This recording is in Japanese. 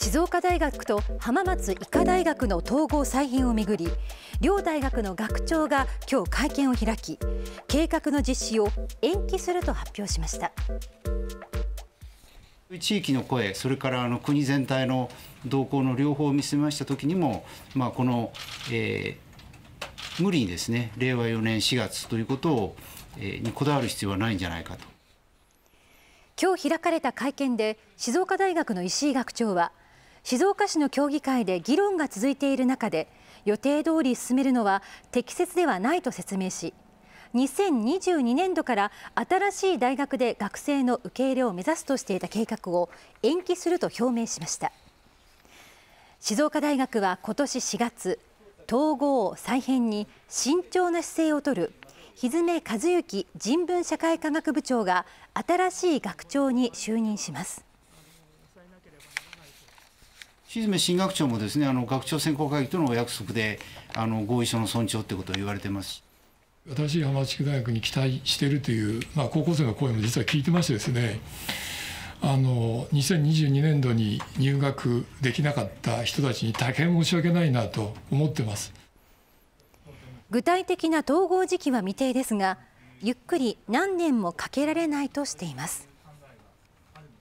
静岡大学と浜松医科大学の統合再編をめぐり両大学の学長が今日会見を開き計画の実施を延期すると発表しました地域の声それからあの国全体の動向の両方を見せました時にも、まあ、この、えー、無理にですね令和4年4月ということを、えー、にこだわる必要はないんじゃないかと。今日開かれた会見で静岡大学の石井学長は静岡市の協議会で議論が続いている中で予定通り進めるのは適切ではないと説明し2022年度から新しい大学で学生の受け入れを目指すとしていた計画を延期すると表明しました静岡大学は今年4月統合再編に慎重な姿勢を取る蹄和幸人文社会科学部長が新しい学長に就任しますシズ新学長もですねあの学長選考会議とのお約束であの合意書の尊重ということを言われてます私し浜地区大学に期待しているという、まあ、高校生の声も実は聞いてましてですねあの2022年度に入学できなかった人たちに大変申し訳ないなと思ってます具体的な統合時期は未定ですがゆっくり何年もかけられないとしています